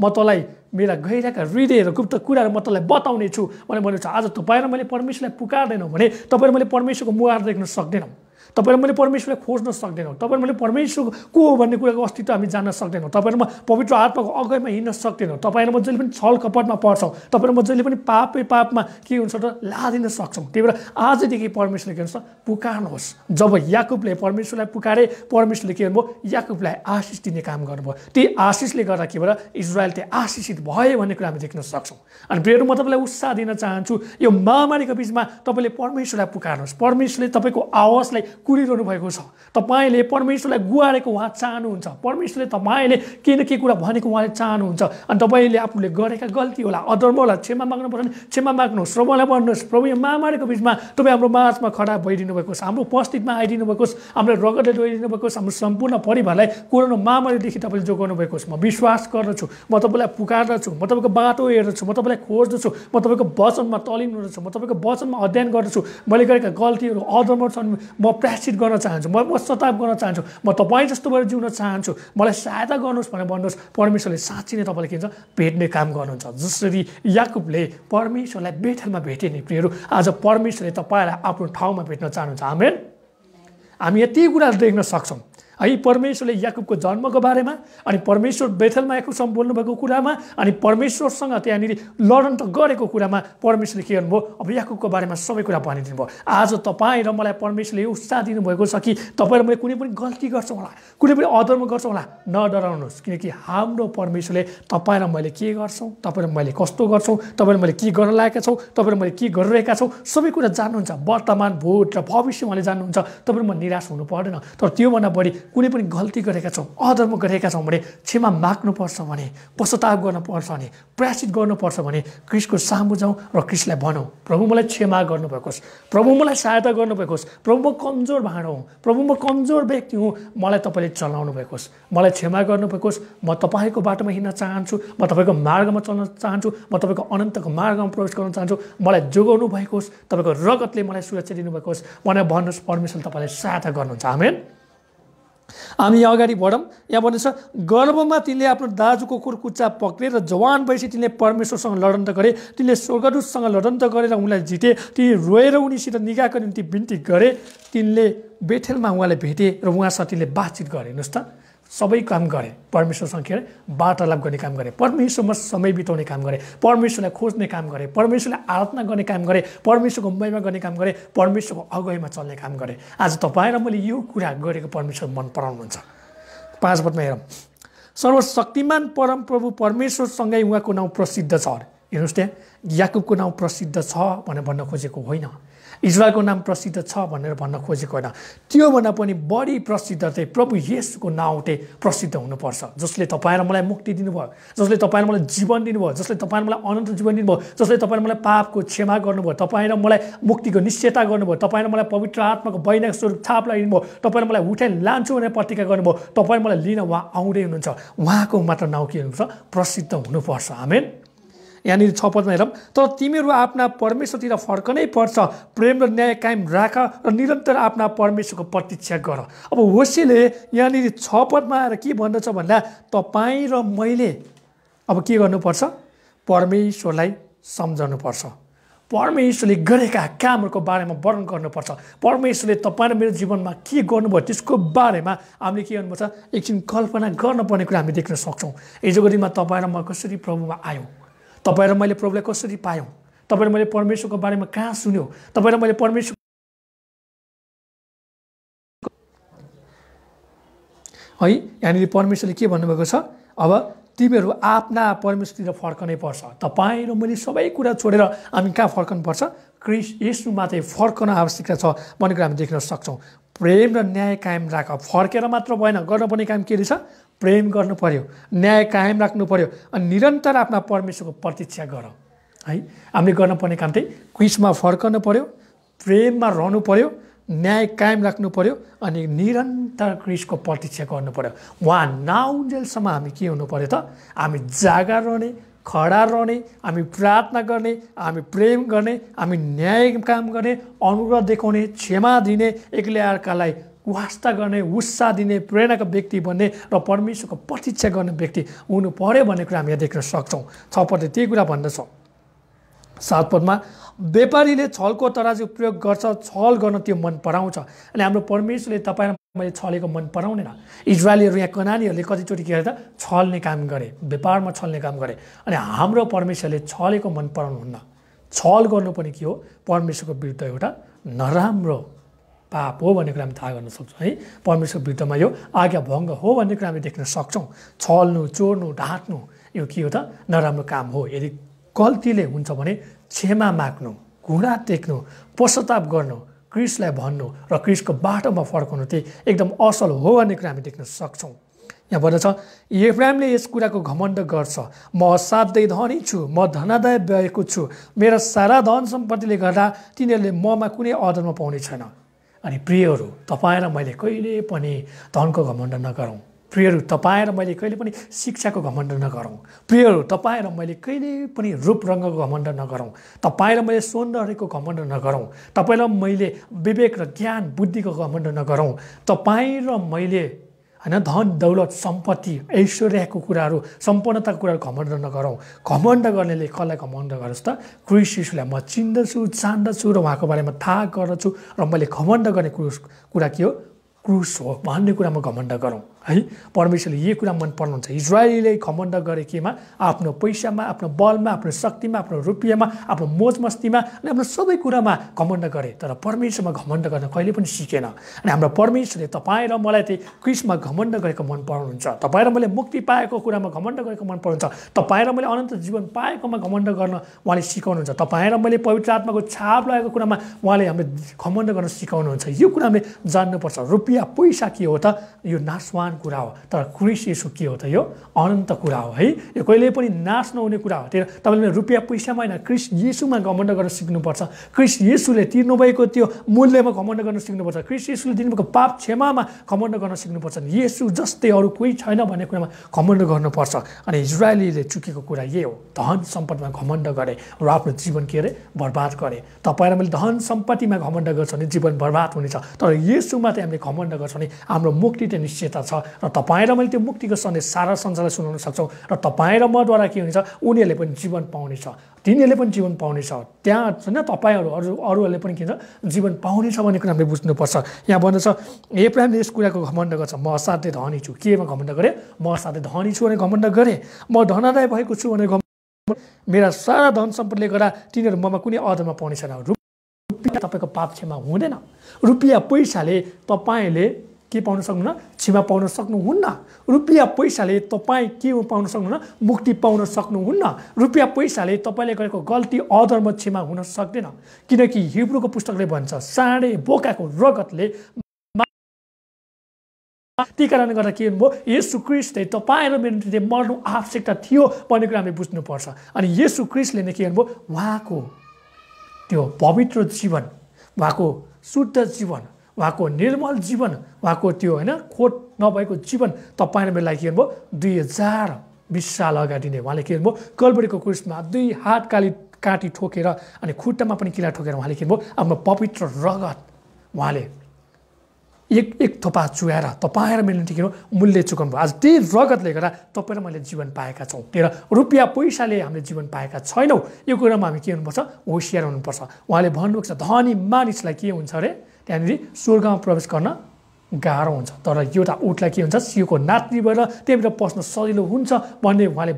म तँलाई मेरा गहिराका र गुप्त कुराहरू म तँलाई बताउने छु भनेर भनेको छ आज तपाईँलाई मैले परमेश्वरलाई पुकार्दैनौँ भने तपाईँहरू मैले परमेश्वरको मुहार देख्न सक्दैनौँ तपाईँहरू मैले परमेश्वरलाई खोज्न सक्दैनौँ तपाईँहरू मैले परमेश्वर को हो भन्ने कुराको अस्तित्व हामी जान्न सक्दैनौँ म पवित्र आत्माको अगाडिमा हिँड्न सक्दैनौँ म जहिले पनि छल कपटमा पर्छौँ म जहिले पनि पापै पापमा के हुन्छ त लादिन सक्छौँ त्यही भएर आजदेखि परमेश्वरले के हुन्छ पुकार्नुहोस् जब याकुबले परमेश्वरलाई पुकारे परमेश्वरले के गर्नुभयो याकुबलाई आशिष दिने काम गर्नुभयो त्यही आशिषले गर्दा के भएर इजरायल त्यो आशिषित भयो भन्ने कुरा हामी देख्न सक्छौँ अनि प्रेहरू म तपाईँलाई उत्साह दिन चाहन्छु यो महामारीको बिचमा तपाईँले परमेश्वरलाई पुकार्नुहोस् परमेश्वरले तपाईँको आवाजलाई कुरिरहनु भएको छ तपाईँले परमेश्वरलाई गुहारेको उहाँ चाहनुहुन्छ परमेश्वरले तपाईँले केही न केही कुरा भनेको उहाँले चाहनुहुन्छ अनि तपाईँले आफूले गरेका गल्ती होला अधर्म होला क्षमा माग्नु पर्छ भने क्षमा माग्नुहोस् श्रमलाई भन्नुहोस् प्रभु यहाँ महामारीको बिचमा तपाईँ हाम्रो माझमा खडा भइदिनु भएको छ हाम्रो उपस्थितमा आइदिनु भएको छ हाम्रो रगतले डोइदिनु भएको छ हाम्रो सम्पूर्ण परिवारलाई कोरोना महामारीदेखि तपाईँले जोगाउनु भएको छ म विश्वास गर्दछु म तपाईँलाई पुकार्दछु म तपाईँको बाटो हेर्दछु म तपाईँलाई खोज्दछु म तपाईँको वचनमा तलिनु म तपाईँको वचनमा अध्ययन गर्दछु मैले गरेका गल्तीहरू अधर्म छन् म प्यासिट गर्न चाहन्छु म म सताप गर्न चाहन्छु म तपाईँ जस्तो भएर जिउन चाहन्छु मलाई सहायता गर्नुहोस् भनेर भन्नुहोस् परमेश्वरले साँच्ची नै तपाईँले के भन्छ भेट्ने काम गर्नुहुन्छ जसरी याकुबले परमेश्वरलाई बेठलमा भेटे नि प्रियहरू आज परमेश्वरले तपाईँलाई आफ्नो ठाउँमा भेट्न चाहनुहुन्छ हामी हामी यति कुरा देख्न सक्छौँ है परमेश्वरले याकुबको जन्मको बारेमा अनि परमेश्वर बेथलमा याकुबसँग बोल्नुभएको कुरामा अनि परमेश्वरसँग त्यहाँनिर लडन त गरेको कुरामा परमेश्वरले के गर्नुभयो अब याकुबको बारेमा सबै कुरा भनिदिनु भयो आज तपाईँ र मलाई परमेश्वरले उत्साह दिनुभएको छ कि तपाईँ र मैले कुनै पनि गल्ती गर्छौँ होला कुनै पनि अधर्म गर्छौँ होला नडराउनुहोस् किनकि हाम्रो परमेश्वरले तपाईँ र मैले के गर्छौँ तपाईँ र मैले कस्तो गर्छौँ तपाईँ र मैले के गर्न लागेका छौँ तपाईँ र मैले के गरिरहेका छौँ सबै कुरा जान्नुहुन्छ वर्तमान भोट र भविष्य उहाँले जान्नुहुन्छ तपाईँ म निराश हुनु पर्दैन तर त्योभन्दा बढी कुनै पनि गल्ती गरेका छौँ अधर्म गरेका छौँ भने क्षमा माग्नुपर्छ भने पश्चाताप गर्नुपर्छ भने प्रयासित गर्नुपर्छ भने क्रिसको सामु जाउँ र क्रिसलाई भनौँ प्रभु मलाई क्षमा गर्नुभएको होस् प्रभु मलाई सहायता गर्नुभएको होस् प्रभु म कमजोर भाँडो हुँ प्रभु म कमजोर व्यक्ति हुँ मलाई तपाईँले चलाउनु भएको होस् मलाई क्षमा गर्नुभएको होस् म तपाईँको बाटोमा हिँड्न चाहन्छु म तपाईँको मार्गमा चल्न चाहन्छु म तपाईँको अनन्तको मार्गमा प्रवेश गर्न चाहन्छु मलाई जोगाउनु भएको होस् तपाईँको रगतले मलाई सुरक्षा दिनुभएको होस् मलाई भन्नुहोस् परमेश्वर तपाईँलाई सहायता गर्नुहुन्छ हामी हामी यहाँ अगाडि बढौँ यहाँ भन्नुहोस् गर्वमा तिनले आफ्नो दाजुको कुर्कुच्चा र जवान भएपछि तिनले परमेश्वरसँग लडन्त गरे तिनले स्वर्गदूतसँग लडन्त गरेर उनलाई जिते तिनी रोएर उनीसित निगाको निम्ति बिन्ती गरे तिनले बेथेलमा उहाँलाई भेटे र उहाँसँग तिनले बातचित गरे हेर्नुहोस् त सबै काम गरेँ परमेश्वरसँग के अरे वार्तालाप गर्ने काम गरेँ परमेश्वरमा समय बिताउने काम गरेँ परमेश्वरलाई खोज्ने काम गरेँ परमेश्वरलाई आराधना गर्ने काम गरेँ परमेश्वरको महिमा गर्ने काम गरेँ परमेश्वरको अगुवाईमा चल्ने काम गरेँ आज तपाईँ र मैले यो कुरा गरेको परमेश्वर मन पराउनुहुन्छ पाँच पदमा हेरौँ सर्वशक्तिमान परमप्रभु परमेश्वरसँगै उहाँको नाउँ प्रसिद्ध छ हेर्नुहोस् त्यहाँ याकुबको नाउँ प्रसिद्ध छ भनेर भन्न खोजेको होइन इजरायलको नाम प्रसिद्ध छ भनेर भन्न खोजेको होइन त्योभन्दा पनि बढी प्रसिद्ध चाहिँ प्रभु यसको नाउँ चाहिँ प्रसिद्ध हुनुपर्छ जसले तपाईँ र मलाई मुक्ति दिनुभयो जसले तपाईँ मलाई जीवन दिनुभयो जसले तपाईँ मलाई अनन्त जीवन दिनुभयो जसले तपाईँ मलाई पापको क्षमा गर्नुभयो तपाईँ र मलाई मुक्तिको निश्चयता गर्नुभयो तपाईँ र मलाई पवित्र आत्माको वैनायक स्वरूप छाप लगाइदिनु भयो तपाईँ मलाई उठाइ लान्छु भनेर प्रतिज्ञा गर्नुभयो तपाईँ मलाई लिन उहाँ आउँदै हुनुहुन्छ उहाँको मात्र नाउँ के हुनुहुन्छ प्रसिद्ध हुनुपर्छ हामी यहाँनिर छ पदमा हेरौँ तर तिमीहरू आफ्ना परमेश्वरतिर फर्कनै पर्छ प्रेम र न्याय कायम राख र निरन्तर आफ्ना परमेश्वरको प्रतीक्षा गर अब होसीले यहाँनिर छ पदमा आएर के भन्दछ भन्दा तपाईँ र मैले अब के गर्नुपर्छ परमेश्वरलाई सम्झाउनुपर्छ परमेश्वरले गरेका कामहरूको बारेमा वर्णन गर्नुपर्छ परमेश्वरले तपाईँ र मेरो जीवनमा के गर्नुभयो त्यसको बारेमा हामीले के गर्नुपर्छ एकछिन कल्पना गर्नुपर्ने कुरा हामी देख्न सक्छौँ हिजोको दिनमा तपाईँ र म कसरी प्रभुमा आयौँ तपाईँ र मैले प्रभुलाई कसरी पायौँ तपाईँ र मैले परमेश्वरको बारेमा कहाँ सुन्यो तपाईँ र मैले परमेश्वर है यहाँनिर परमेश्वरले के भन्नुभएको छ अब तिमीहरू आफ्ना परमेश्वरतिर फर्कनै पर्छ तपाईँ र मैले सबै कुरा छोडेर हामी कहाँ फर्कनुपर्छ क्रिस यसो मात्रै फर्कन आवश्यकता छ भन्ने कुरा हामी देख्न सक्छौँ प्रेम र न्याय कायम राख फर्केर मात्र भएन गर्नुपर्ने काम के रहेछ प्रेम गर्नु पऱ्यो न्याय कायम राख्नु पऱ्यो अनि निरन्तर आफ्ना परमेश्वरको प्रतीक्षा गर है हामीले गर्नुपर्ने काम चाहिँ क्विसमा फर्कनु पऱ्यो प्रेममा रहनु पऱ्यो न्याय कायम राख्नु पऱ्यो अनि निरन्तर क्रिसको प्रतीक्षा गर्नु पऱ्यो उहाँ नाउन्जेलसम्म हामी के हुनु पऱ्यो त हामी जागा रहने खडा रहने हामी प्रार्थना गर्ने हामी प्रेम गर्ने हामी न्याय काम गर्ने अनुरोध देखाउने क्षमा दिने एक्लै अर्कालाई वास्ता गर्ने उत्साह दिने प्रेरणाको व्यक्ति बन्ने र परमेश्वरको प्रतीक्षा गर्ने व्यक्ति हुनु पऱ्यो भन्ने कुरा हामीले देख्न सक्छौँ छपटले त्यही कुरा भन्दछौँ पदमा व्यापारीले छलको तराजु प्रयोग गर्छ छल गर्न त्यो मन पराउँछ अनि हाम्रो परमेश्वरले तपाईँ मैले छलेको मन पराउँदैन इजरायलीहरू यहाँ कनानीहरूले कतिचोटि के त छल्ने काम गरे व्यापारमा छल्ने काम गरे अनि हाम्रो परमेश्वरले छलेको मन पराउनुहुन्न छल गर्नु पनि के हो परमेश्वरको विरुद्ध एउटा नराम्रो पाप हो भन्ने कुरा हामी थाहा गर्न सक्छौँ है परमेश्वरको विरुद्धमा यो आज्ञा भङ्ग हो भन्ने कुरा हामी देख्न सक्छौँ छल्नु चोर्नु ढाँट्नु यो के हो त नराम्रो काम हो यदि गल्तीले हुन्छ भने क्षमा माग्नु घुँडा टेक्नु पश्चाताप गर्नु क्रिसलाई भन्नु र क्रिसको बाटोमा फर्काउनु त्यही एकदम असल हो भन्ने कुरा हामी देख्न सक्छौँ यहाँ भन्दछ एफ्रामले यस कुराको घमण्ड गर्छ म असाध्यै धनी छु म धनादाय भएको छु मेरा सारा धन सम्पत्तिले गर्दा तिनीहरूले ममा कुनै अदरमा पाउने छैन अनि प्रियहरू तपाईँ र मैले कहिले पनि धनको घमण्ड नगरौँ प्रियहरू तपाईँ र मैले कहिले पनि शिक्षाको घमण्ड नगरौँ प्रियहरू तपाईँ र मैले कहिले पनि रूप रङ्गको घमण्ड नगरौँ तपाईँ र मैले सौन्दर्यको घमण्ड नगरौँ तपाईँलाई मैले विवेक र ज्ञान बुद्धिको घमण्ड नगरौँ तपाईँ र मैले होइन धन दौलत सम्पत्ति ऐश्वर्यको कुराहरू सम्पन्नताको कुराहरू घमण्ड नगरौँ घमण्ड गर्नेले कसलाई घमण्ड गरोस् त क्रिस शिशुलाई म चिन्दछु जान्दछु र उहाँको बारेमा थाहा गर्दछु र मैले घमण्ड गर्ने कुरा के हो क्रुस हो भन्ने कुरामा घमण्ड गरौँ है परमेश्वरले यही कुरा मन पर्नुहुन्छ इजरायलीले घमण्ड गरे केमा आफ्नो पैसामा आफ्नो बलमा आफ्नो शक्तिमा आफ्नो रुपियाँमा आफ्नो मोज मस्तीमा अनि आफ्नो सबै कुरामा घमण्ड गरे तर परमेश्वरमा घमण्ड गर्न कहिले पनि सिकेन अनि हाम्रो परमेश्वरले तपाईँ र मलाई चाहिँ क्रिसमा घमण्ड गरेको मन पराउनुहुन्छ तपाईँ र मैले मुक्ति पाएको कुरामा घमण्ड गरेको मन पराउनुहुन्छ तपाईँ र मैले अनन्त जीवन पाएकोमा घमण्ड गर्न उहाँले सिकाउनुहुन्छ तपाईँ र मैले पवित्र आत्माको छाप लगाएको कुरामा उहाँले हामीले घमण्ड गर्न सिकाउनुहुन्छ यो कुरा हामीले जान्नुपर्छ रुपियाँ पैसा के हो त यो नासवान महान कुरा हो तर क्रिस यसो के हो त यो अनन्त कुरा हो है यो कहिले पनि नाश नहुने कुरा हो त्यही तपाईँले रुपियाँ पैसामा होइन क्रिस येसुमा घमण्ड गर्न सिक्नुपर्छ क्रिस येसुले तिर्नुभएको त्यो मूल्यमा घमण्ड गर्न सिक्नुपर्छ क्रिस येसुले दिनुभएको पाप क्षमामा घमण्ड गर्न सिक्नुपर्छ येसु जस्तै अरू कोही छैन भन्ने कुरामा घमण्ड गर्नुपर्छ अनि इजरायलीले चुकेको कुरा यही हो धन सम्पत्तिमा घमण्ड गरे र आफ्नो जीवन के अरे बर्बाद गरे तपाईँ मैले धन सम्पत्तिमा घमण्ड गर्छ भने जीवन बर्बाद हुनेछ तर यसुमा चाहिँ हामीले घमण्ड गर्छौँ भने हाम्रो मुक्ति चाहिँ निश्चयता छ र तपाईँ र मैले त्यो मुक्तिको सन्देश सारा संसारलाई सुनाउन सक्छौँ र तपाईँ र मद्वारा के हुन्छ उनीहरूले पनि जीवन पाउनेछ तिनीहरूले पनि जीवन पाउनेछ त्यहाँ होइन तपाईँहरू अरू अरूहरूले पनि के भन्छ जीवन पाउनेछ भन्ने कुरा हामीले बुझ्नुपर्छ यहाँ भन्दछ एप्राइमले यस कुराको घमण्ड गर्छ म असाध्यै धनी छु केमा घमण्ड गरेँ म असाध्यै धनी छु भने घमण्ड गरेँ म धनादाय भएको छु भने भनेर मेरा सारा धन सम्पदले गर्दा तिनीहरू ममा कुनै अधमा पाउने छैन रुपियाँ तपाईँको पाप क्षमा हुँदैन रुपियाँ पैसाले तपाईँले के पाउन सक्नुहुन्न क्षमा पाउन सक्नुहुन्न रुपियाँ पैसाले तपाईँ के पाउन सक्नुहुन्न मुक्ति पाउन सक्नुहुन्न रुपियाँ पैसाले तपाईँले गरेको गल्ती अधर्म क्षमा हुन सक्दैन किनकि हिब्रूको पुस्तकले भन्छ साँडे बोकाको रगतले त्यही कारणले गर्दा के भयो यसु क्रिस्टले तपाईँ र मेरो निम्ति मर्नु आवश्यकता थियो भन्ने कुरा हामीले बुझ्नुपर्छ अनि यसु क्रिस्टले नै के गर्नुभयो उहाँको त्यो पवित्र जीवन उहाँको शुद्ध जीवन उहाँको निर्मल जीवन उहाँको त्यो होइन खोट नभएको जीवन तपाईँले मेरो लागि के भन्नुभयो दुई हजार बिस साल अगाडि नै उहाँले के भन्नुभयो कलबडीको क्रुसमा दुई हात काली काँटी ठोकेर अनि खुट्टामा पनि किला ठोकेर उहाँले के भन्नुभयो आफ्नो पवित्र रगत उहाँले एक एक थोपा चुहाएर तपाईँ र मेरो टिकेर मूल्य चुकाउनु भयो आज त्यही रगतले गर्दा तपाईँ र मैले जीवन पाएका छौँ तर रुपियाँ पैसाले हामीले जीवन पाएका छैनौँ यो कुरामा हामी के हुनुपर्छ होसियार हुनुपर्छ उहाँले भन्नुभएको छ धनी मानिसलाई के हुन्छ अरे त्यहाँनिर स्वर्गमा प्रवेश गर्न गाह्रो हुन्छ तर एउटा उठलाई के हुन्छ सियोको नाच्ने भएर त्यहीँनिर पस्न सजिलो हुन्छ भन्ने उहाँले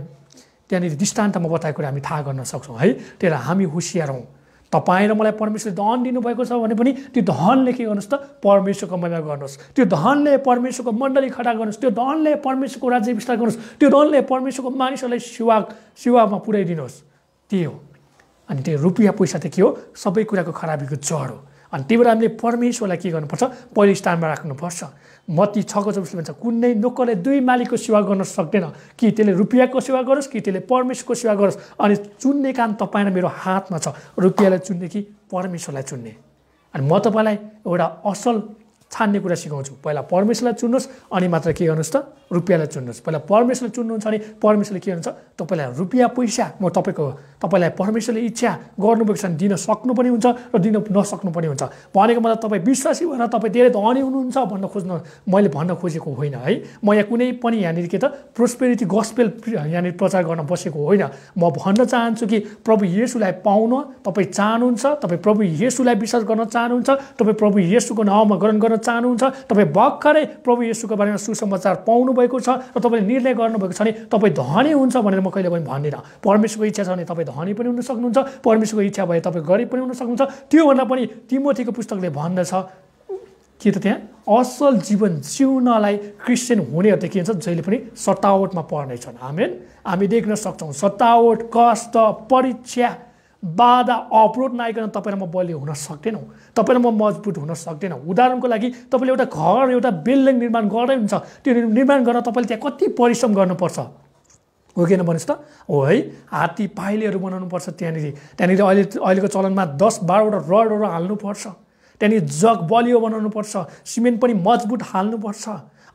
त्यहाँनिर दृष्टान्तमा बताएको कुरा हामी थाहा गर्न सक्छौँ है त्यही हामी होसियार हौँ तपाईँ र मलाई परमेश्वरले धन दिनुभएको छ भने पनि त्यो धनले के गर्नुहोस् त परमेश्वरको महिमा गर्नुहोस् त्यो धनले परमेश्वरको मण्डली खडा गर्नुहोस् त्यो धनले परमेश्वरको राज्य विस्तार गर्नुहोस् त्यो धनले परमेश्वरको मानिसहरूलाई सेवा सेवामा पुर्याइदिनुहोस् त्यही हो अनि त्यो रुपियाँ पैसा त के हो सबै कुराको खराबीको जड हो अनि त्यही भएर हामीले परमेश्वरलाई के गर्नुपर्छ पहिलो स्थानमा राख्नुपर्छ म मती छको चौबिसले भन्छ कुनै नोकरले दुई मालिकको सेवा गर्न सक्दैन कि त्यसले रुपियाँको सेवा गरोस् कि त्यसले परमेश्वरको सेवा गरोस् अनि चुन्ने काम तपाईँ र मेरो हातमा छ रुपियाँलाई चुन्ने कि परमेश्वरलाई चुन्ने अनि म तपाईँलाई एउटा असल छान्ने कुरा सिकाउँछु पहिला परमेश्वरलाई चुन्नुहोस् अनि मात्र के गर्नुहोस् त रुपियाँलाई चुन्नुहोस् पहिला परमेश्वरले चुन्नुहुन्छ भने परमेश्वरले के हुन्छ तपाईँलाई रुपियाँ पैसा म तपाईँको तपाईँलाई परमेश्वरले इच्छा गर्नुभएको छ भने दिन सक्नु पनि हुन्छ र दिन नसक्नु पनि हुन्छ भनेको मलाई तपाईँ विश्वासी भएर तपाईँ धेरै धनी हुनुहुन्छ भन्न खोज्नु मैले भन्न खोजेको होइन है म यहाँ कुनै पनि यहाँनिर के त प्रोस्पेरिटी गस्पेल यहाँनिर प्रचार गर्न बसेको होइन म भन्न चाहन्छु कि प्रभु येसुलाई पाउन तपाईँ चाहनुहुन्छ तपाईँ प्रभु येसुलाई विश्वास गर्न चाहनुहुन्छ तपाईँ प्रभु येसुको नाउँमा ग्रहण गर्न चाहनुहुन्छ तपाईँ भर्खरै प्रभु येसुको बारेमा सुसमाचार पाउनु गर्नुभएको छ र तपाईँले निर्णय गर्नुभएको छ भने तपाईँ धनी हुन्छ भनेर म कहिले पनि भन्दिनँ परमेश्वरको इच्छा छ भने तपाईँ धनी पनि हुन सक्नुहुन्छ परमेश्वरको इच्छा भए तपाईँ गरिब पनि हुन सक्नुहुन्छ त्योभन्दा पनि तिमोथीको पुस्तकले भन्दछ के त त्यहाँ असल जीवन जिउनलाई क्रिस्चियन हुनेहरू त के हुन्छ जहिले पनि सतावटमा पर्नेछन् हामी हामी देख्न सक्छौँ सतावट कष्ट परीक्षा बाधा अवरोध नआइकन तपाईँ र म बलियो हुन सक्दैनौँ तपाईँ र म मजबुत हुन सक्दैनौँ उदाहरणको लागि तपाईँले एउटा घर एउटा बिल्डिङ निर्माण गर्दै हुन्छ त्यो निर्माण गर्न तपाईँले त्यहाँ कति परिश्रम गर्नुपर्छ हो किन भन्नुहोस् त हो है हात्ती पाइलेहरू बनाउनुपर्छ त्यहाँनिर त्यहाँनिर अहिले अहिलेको चलनमा दस बाह्रवटा रडहरू हाल्नुपर्छ त्यहाँनिर जग बलियो बनाउनुपर्छ सिमेन्ट पनि मजबुत हाल्नुपर्छ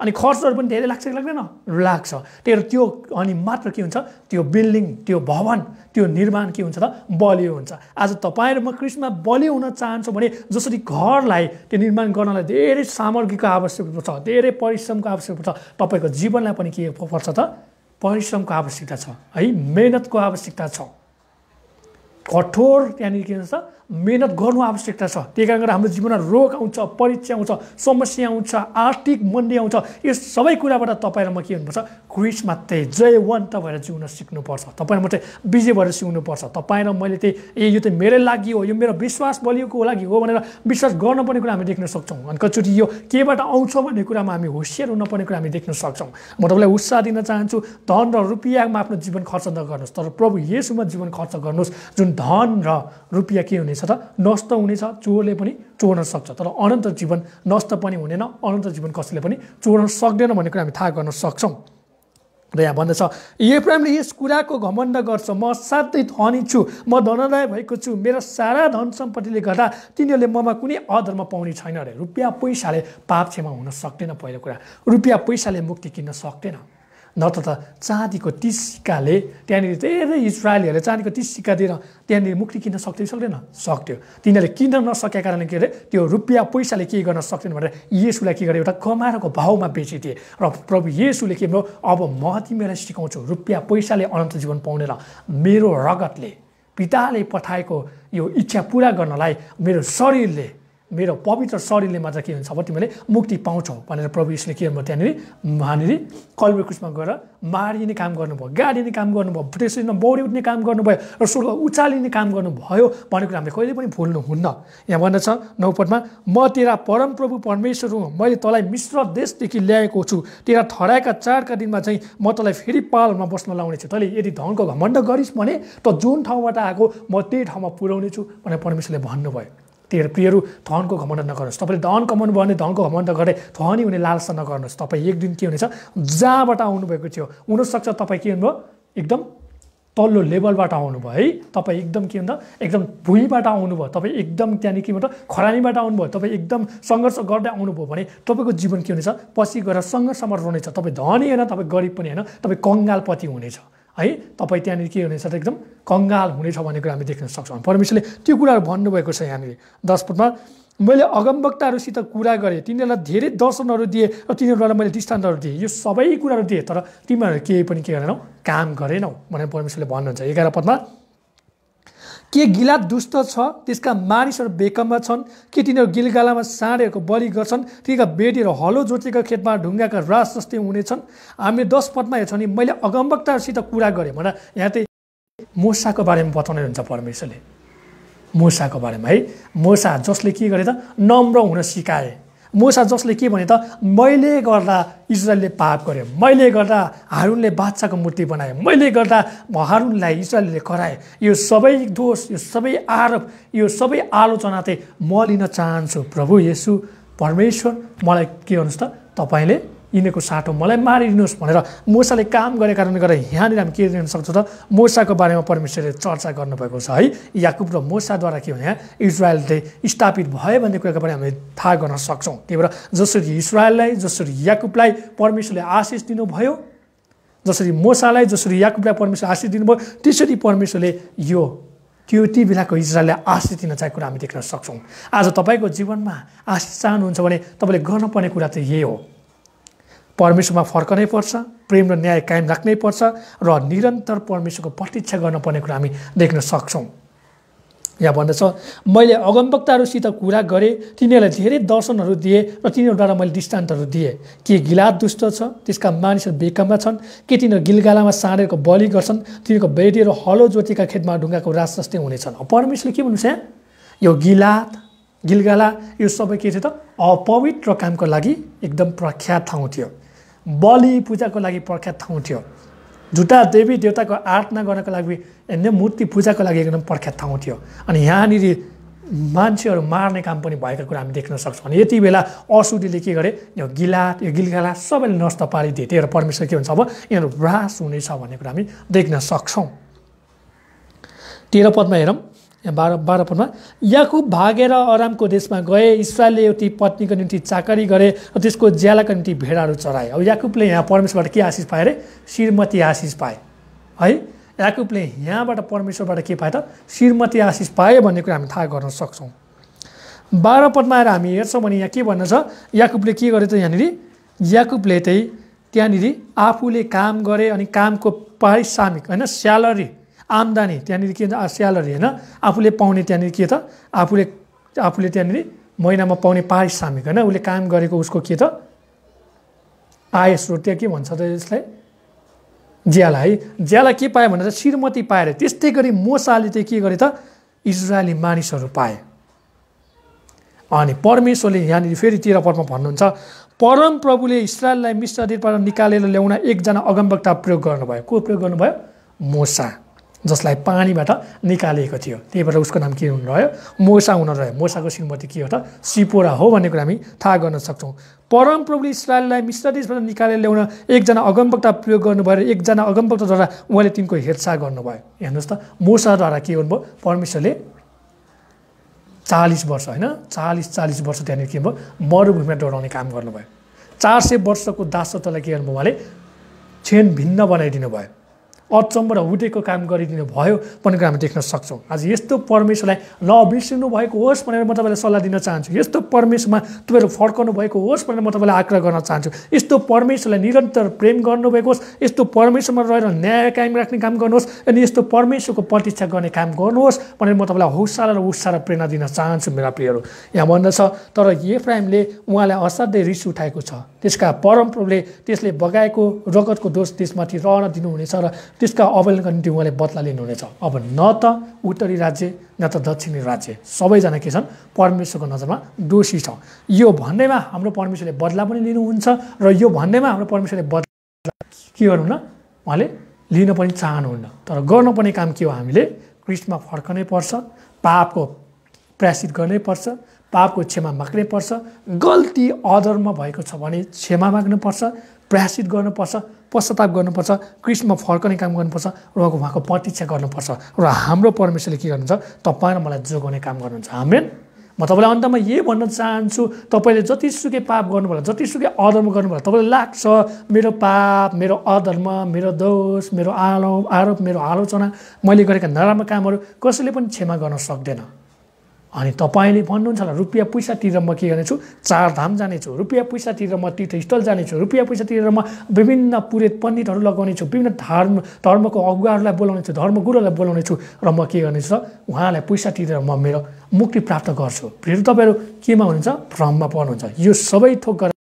अनि खर्चहरू पनि धेरै लाग्छ कि लाग्दैन लाग्छ त्यही त्यो अनि मात्र के हुन्छ त्यो बिल्डिङ त्यो भवन त्यो निर्माण के हुन्छ त बलियो हुन्छ आज तपाईँ र म कृषिमा बलियो हुन चाहन्छु भने जसरी घरलाई त्यो निर्माण गर्नलाई धेरै सामग्रीको आवश्यक पर्छ धेरै परिश्रमको आवश्यक पर्छ तपाईँको जीवनलाई पनि के पर्छ त परिश्रमको आवश्यकता छ है मेहनतको आवश्यकता छ कठोर त्यहाँनिर के हुन्छ मेहनत गर्नु आवश्यकता छ त्यही कारण गरेर हाम्रो जीवनमा रोग आउँछ परीक्षा आउँछ समस्या आउँछ आर्थिक मन्दी आउँछ यो सबै कुराबाट र म के हुनुपर्छ जय मात्रै जयवन्त भएर जिउन सिक्नुपर्छ तपाईँ मात्रै विजय भएर सिक्नुपर्छ र मैले त्यही ए यो त मेरै लागि हो यो मेरो विश्वास बलियोको लागि हो भनेर विश्वास गर्नुपर्ने कुरा हामी देख्न सक्छौँ अनि कचोटि यो केबाट आउँछ भन्ने कुरामा हामी होसियार हुनुपर्ने कुरा हामी देख्न सक्छौँ म तपाईँलाई उत्साह दिन चाहन्छु धन र रुपियाँमा आफ्नो जीवन खर्च नगर्नुहोस् तर प्रभु यसोमा जीवन खर्च गर्नुहोस् जुन धन र रुपियाँ के हुने हुनेछ त नष्ट हुनेछ चोरले पनि चोर्न सक्छ तर अनन्त जीवन नष्ट पनि हुनेन अनन्त जीवन कसैले पनि चोर्न सक्दैन भन्ने कुरा हामी थाहा गर्न सक्छौँ र यहाँ भन्दछ एफ्राइमले यस कुराको घमण्ड गर्छ म साध्यै धनी छु म धनदाय भएको छु मेरो सारा धन सम्पत्तिले गर्दा तिनीहरूले ममा कुनै अधर्म पाउने छैन अरे रुपियाँ पैसाले पाप क्षमा हुन सक्दैन पहिलो कुरा रुपियाँ पैसाले मुक्ति किन्न सक्दैन नत्र त चाँदीको तिस सिक्काले त्यहाँनिर धेरै इजरायलीहरूले चाँदीको तिस सिक्का दिएर त्यहाँनिर मुक्ति किन्न सक्थ्यो कि सक्दैन सक्थ्यो तिनीहरूले किन्न नसकेका कारणले के अरे त्यो रुपियाँ पैसाले के गर्न सक्थेन भनेर येसुलाई के गरे एउटा कमारको भावमा बेचिदिए र प्रभु येसुले के भयो अब म तिमीलाई सिकाउँछु रुपियाँ पैसाले अनन्त जीवन पाउने र मेरो रगतले पिताले पठाएको यो इच्छा पुरा गर्नलाई मेरो शरीरले मेरो पवित्र शरीरले मात्र के हुन्छ अब तिमीले मुक्ति पाउँछौ भनेर प्रभु यसले के भन्नुभयो त्यहाँनिर उहाँनिर कलवे क्रुसमा गएर मारिने काम गर्नुभयो गाडिने काम गर्नुभयो त्यसरी नै बौडी उठ्ने काम गर्नुभयो र स्वर्ग उचालिने काम गर्नुभयो भन्ने कुरा हामीले कहिले पनि भुल्नु हुन्न यहाँ भन्न नौपटमा म तेरा परमप्रभु परमेश्वर हुँ मैले तँलाई मिश्र देशदेखि ल्याएको छु तेरा थराएका चारका दिनमा चाहिँ म तँलाई फेरि पालमा बस्न लाउने छु तैँले यदि धनको घमण्ड गरिस् भने त जुन ठाउँबाट आएको म त्यही ठाउँमा पुर्याउनेछु भनेर परमेश्वरले भन्नुभयो त्यही प्रियहरू धनको घमण्ड नगर्नुहोस् तपाईँले धन कमाउनु भयो भने धनको घमण्ड गरे धनी हुने लालसा नगर्नुहोस् तपाईँ एक दिन के हुनेछ जहाँबाट आउनुभएको थियो हुनसक्छ तपाईँ के हुनुभयो एकदम तल्लो लेभलबाट आउनुभयो है तपाईँ एकदम के भन्दा एकदम भुइँबाट आउनुभयो तपाईँ एकदम त्यहाँनिर के भन्छ खरानीबाट आउनुभयो तपाईँ एकदम सङ्घर्ष गर्दै आउनुभयो भने तपाईँको जीवन के हुनेछ पछि गएर सङ्घर्षमा रहनेछ तपाईँ धनी होइन तपाईँ गरिब पनि होइन तपाईँ कङ्गालपति हुनेछ है तपाईँ त्यहाँनिर के हुनेछ त एकदम कङ्गाल हुनेछ भन्ने कुरा हामी देख्न सक्छौँ परमेश्वरले त्यो कुराहरू भन्नुभएको छ यहाँनिर दस पदमा मैले अगमवक्ताहरूसित कुरा गरेँ तिनीहरूलाई धेरै दर्शनहरू दिएँ र तिनीहरूलाई मैले दृष्टान्तहरू दिएँ यो सबै कुराहरू दिएँ तर तिमीहरू केही पनि के गरेनौ काम गरेनौ भनेर परमेश्वरले भन्नुहुन्छ एघार पदमा के गिला दुष्ट छ त्यसका मानिसहरू बेकममा छन् के तिनीहरू गिलगालामा साँडेहरूको बलि गर्छन् तिनीहरूका बेटीहरू हलो जोतेका खेतमा ढुङ्गाका रास जस्तै हुनेछन् हामीले दस पदमा हेर्छौँ नि मैले अगमवक्ताहरूसित कुरा गरेँ भनेर यहाँ चाहिँ मोसाको बारेमा बताउने हुन्छ परमेश्वरले मोसाको बारेमा है मोसा जसले के गरे त नम्र हुन सिकाए मुसा जसले के भने त मैले गर्दा इजरायलले पाप गर्यो मैले गर्दा हारुनले बादशाहको मूर्ति बनाएँ मैले गर्दा म हारुनलाई इजरायलले कराए यो सबै दोष यो सबै आरोप यो सबै आलोचना चाहिँ म लिन चाहन्छु प्रभु यसु परमेश्वर मलाई के गर्नुहोस् त तपाईँले यिनीहरूको साटो मलाई मारिदिनुहोस् भनेर मोसाले काम गरेको कारणले गर्दा यहाँनिर हामी के दिन सक्छौँ त मोसाको बारेमा परमेश्वरले चर्चा गर्नुभएको छ है याकुब र मोसाद्वारा के भने यहाँ इजरायलले स्थापित भयो भन्ने कुराको पनि हामीले थाहा गर्न सक्छौँ त्यही भएर जसरी इजरायललाई जसरी याकुबलाई परमेश्वरले आशिष दिनुभयो जसरी मोसालाई जसरी याकुबलाई परमेश्वर आशिष दिनुभयो त्यसरी परमेश्वरले यो त्यो ती बेलाको इजरायललाई आशिष दिन चाहेको कुरा हामी देख्न सक्छौँ आज तपाईँको जीवनमा आशिष चाहनुहुन्छ भने तपाईँले गर्नुपर्ने कुरा चाहिँ यही हो परमेश्वरमा फर्कनै पर्छ प्रेम र न्याय कायम राख्नै पर्छ र निरन्तर परमेश्वरको प्रतीक्षा गर्नुपर्ने कुरा हामी देख्न सक्छौँ यहाँ भन्दछ मैले अगमवक्ताहरूसित कुरा गरेँ तिनीहरूलाई धेरै दर्शनहरू दिएँ र तिनीहरूद्वारा मैले दृष्टान्तहरू दिएँ के गिलात दुष्ट छ त्यसका मानिसहरू बेकममा छन् के तिनीहरू गिलगालामा साँडेको बलि गर्छन् तिनीहरूको र हलो जोतीका खेतमा ढुङ्गाको रास जस्तै हुनेछन् परमेश्वरले के भन्नुहोस् यहाँ यो गिलात गिलगाला यो सबै के थियो त अपवित्र कामको लागि एकदम प्रख्यात ठाउँ थियो बलि पूजाको लागि प्रख्यात ठाउँ थियो झुटा देवी देवताको आराधना गर्नको लागि अन्य मूर्ति पूजाको लागि एकदम प्रख्यात ठाउँ थियो अनि यहाँनिर मान्छेहरू मार्ने काम पनि भएको कुरा हामी देख्न सक्छौँ अनि यति बेला असुरीले के गरे यो गिला यो गिलगाला सबैले नष्ट पारिदिए त्यही भएर परमेश्वर के हुन्छ अब यिनीहरू ब्रास हुनेछ भन्ने कुरा हामी देख्न सक्छौँ तेह्र पदमा हेरौँ बाह्र बाह्र पदमा याकुब भागेर अरामको देशमा गए इसरायलले एउटी पत्नीको निम्ति चाकरी गरे र त्यसको ज्यालाको निम्ति भेडाहरू चढाए अब याकुबले यहाँ परमेश्वरबाट के आशिष पाए अरे श्रीमती आशिष पाए है याकुबले यहाँबाट परमेश्वरबाट के पाए त श्रीमती आशिष पाए भन्ने कुरा हामी थाहा गर्न सक्छौँ बाह्र पदमा आएर हामी हेर्छौँ भने यहाँ के भन्न छ याकुबले के गर्यो त यहाँनिर याकुबले चाहिँ त्यहाँनिर आफूले काम गरे अनि कामको पारिश्रमिक होइन स्यालेरी आम्दानी त्यहाँनिर के स्यालरी स्यालेरी होइन आफूले पाउने त्यहाँनिर के त आफूले आफूले त्यहाँनिर महिनामा पाउने पारिश्रमिक होइन उसले काम गरेको उसको के त आय स्रोत के भन्छ त यसलाई ज्याला है ज्याला के पायो भने भनेर श्रीमती पाएर त्यस्तै गरी मोसाले चाहिँ के गरे त इजरायली मानिसहरू पाए अनि परमेश्वरले यहाँनिर फेरि तेह्र भन्नुहुन्छ परम प्रभुले इसरायललाई मिश्र देशबाट निकालेर ल्याउन एकजना अगमवक्ता प्रयोग गर्नुभयो को प्रयोग गर्नुभयो मोसा जसलाई पानीबाट निकालिएको थियो त्यही भएर उसको नाम के हुनु रह्यो मोसा हुन रह्यो मोसाको श्रीमती के हो त सिपोरा हो भन्ने कुरा हामी थाहा गर्न सक्छौँ परम प्रभु इसरायललाई मिश्र देशबाट निकालेर ल्याउन एकजना अगमवक्ता प्रयोग गर्नुभयो एकजना अगमवक्ताद्वारा उहाँले तिनको हेरचाह गर्नुभयो हेर्नुहोस् त मोसाद्वारा के गर्नुभयो परमेश्वरले चालिस वर्ष होइन चालिस चालिस वर्ष त्यहाँनिर के भयो मरुभूमिमा डराउने काम गर्नुभयो चार सय वर्षको दासत्वलाई के गर्नुभयो उहाँले क्षण भिन्न बनाइदिनु भयो अचम्म र उठेको काम गरिदिनु भयो भन्ने हामी देख्न सक्छौँ आज यस्तो परमेश्वरलाई ल भएको होस् भनेर म तपाईँलाई सल्लाह दिन चाहन्छु यस्तो परमेश्वरमा तपाईँहरू फर्काउनु भएको होस् भनेर म तपाईँलाई आग्रह गर्न चाहन्छु यस्तो परमेश्वरलाई निरन्तर प्रेम गर्नुभएको होस् यस्तो परमेश्वरमा रहेर न्याय कायम राख्ने काम गर्नुहोस् अनि यस्तो परमेश्वरको प्रतीक्षा गर्ने काम गर्नुहोस् भनेर म तपाईँलाई हौसला र उत्साह र प्रेरणा दिन चाहन्छु मेरा प्रियहरू यहाँ भन्दछ तर एफ्राइमले उहाँलाई असाध्यै रिस उठाएको छ त्यसका परमप्रभुले त्यसले बगाएको रगतको दोष त्यसमाथि रहन दिनुहुनेछ र त्यसका गर्ने त्यो उहाँले बदला लिनुहुनेछ अब न त उत्तरी राज्य न त दक्षिणी राज्य सबैजना के छन् परमेश्वरको नजरमा दोषी छ यो भन्दैमा हाम्रो परमेश्वरले बदला पनि लिनुहुन्छ र यो भन्दैमा हाम्रो परमेश्वरले बदला के न उहाँले लिन पनि चाहनुहुन्न तर गर्नुपर्ने काम के हो हामीले क्रिस्टमा फर्कनै पर्छ पापको प्रयासित गर्नै पर्छ पापको क्षमा माग्नै पर्छ गल्ती अधर्म भएको छ भने क्षमा माग्नुपर्छ प्रयासित गर्नुपर्छ पश्चाताप गर्नुपर्छ कृष्णमा फर्कने काम गर्नुपर्छ र उहाँको प्रतीक्षा गर्नुपर्छ र हाम्रो परमेश्वरले के गर्नुहुन्छ तपाईँ र मलाई जोगाउने काम गर्नुहुन्छ हामी म तपाईँलाई अन्तमा यही भन्न चाहन्छु तपाईँले जतिसुकै पाप गर्नुभयो जतिसुकै अधर्म गर्नुभयो तपाईँलाई लाग्छ मेरो पाप मेरो अधर्म मेरो दोष मेरो आरोप आरोप मेरो आलोचना मैले गरेका नराम्रो कामहरू कसैले पनि क्षमा गर्न सक्दैन अनि तपाईँले भन्नुहुन्छ होला रुपियाँ पैसा तिरेर म के गर्नेछु चार धाम जानेछु रुपियाँ पैसा तिरेर म तीर्थस्थल जानेछु रुपियाँ पैसा तिरेर म विभिन्न पुरेत पण्डितहरू लगाउनेछु विभिन्न धर्म धर्मको अगुवाहरूलाई बोलाउनेछु धर्मगुरुलाई बोलाउनेछु र म के गर्नेछु उहाँलाई पैसा तिरेर म मेरो मुक्ति प्राप्त गर्छु फेरि तपाईँहरू केमा हुनुहुन्छ भ्रममा पर्नुहुन्छ यो सबै थोक गरेर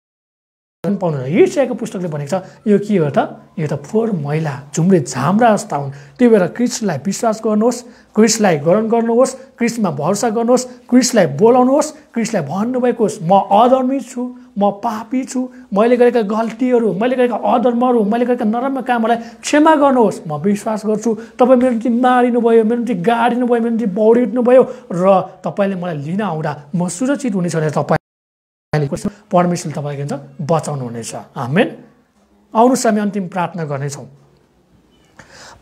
पाउनु हिसाको पुस्तकले भनेको छ यो के हो त यो त फोहोर मैला झुम्रे झाम्रा जस्ता हुन् त्यही भएर क्रिस्टलाई विश्वास गर्नुहोस् क्रिस्टलाई ग्रहण गर्नुहोस् क्रिस्टमा भरोसा गर्नुहोस् क्रिस्टलाई बोलाउनुहोस् क्रिस्टलाई भन्नुभएको होस् म अधर्मी छु म पापी छु मैले गरेका गल्तीहरू मैले गरेका अधर्महरू मैले गरेका नराम्रो कामहरूलाई क्षमा गर्नुहोस् म विश्वास गर्छु तपाईँ मेरो निम्ति मारिनुभयो मेरो निम्ति भयो मेरो निम्ति बौडिनुभयो र तपाईँले मलाई लिन आउँदा म सुरक्षित हुनेछ भने तपाईँ परमेश्वरले तपाईँको के हुन्छ बचाउनुहुनेछ हामी आउनु हामी अन्तिम प्रार्थना गर्नेछौँ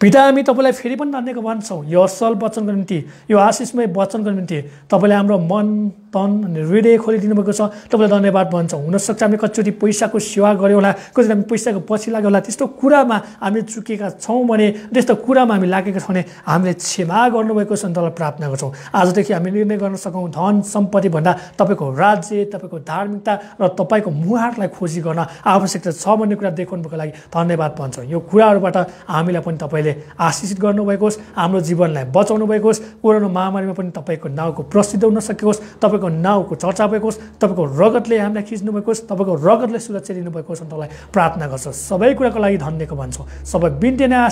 पिता हामी तपाईँलाई फेरि पनि धन्यको भन्छौँ यो असल वचनको निम्ति यो आशिषमय वचनको निम्ति तपाईँले हाम्रो मन तन अनि हृदय खोलिदिनु भएको छ तपाईँलाई धन्यवाद भन्छौँ हुनसक्छ हामी कतिचोटि पैसाको सेवा गऱ्यौँ होला कति हामी पैसाको पछि लाग्यो होला त्यस्तो कुरामा हामीले चुकेका छौँ भने त्यस्तो कुरामा हामी लागेका छौँ भने हामीले क्षमा गर्नुभएको छ तपाईँलाई प्रार्थना गर्छौँ आजदेखि हामी निर्णय गर्न सकौँ धन सम्पत्ति भन्दा तपाईँको राज्य तपाईँको धार्मिकता र तपाईँको मुहारलाई खोजी गर्न आवश्यकता छ भन्ने कुरा देखाउनुको लागि धन्यवाद भन्छौँ यो कुराहरूबाट हामीलाई पनि तपाईँले तपाईँले आशिषित गर्नुभएको होस् हाम्रो जीवनलाई बचाउनु भएको होस् कोरोना महामारीमा पनि तपाईँको नाउँको प्रसिद्ध हुन सकेको होस् तपाईँको नाउँको चर्चा भएको होस् तपाईँको रगतले हामीलाई खिच्नु भएको होस् तपाईँको रगतले सुरक्षा दिनुभएको होस् तपाईँलाई प्रार्थना गर्छ सबै कुराको लागि धन्यको भन्छौँ सबै बिन्ते नै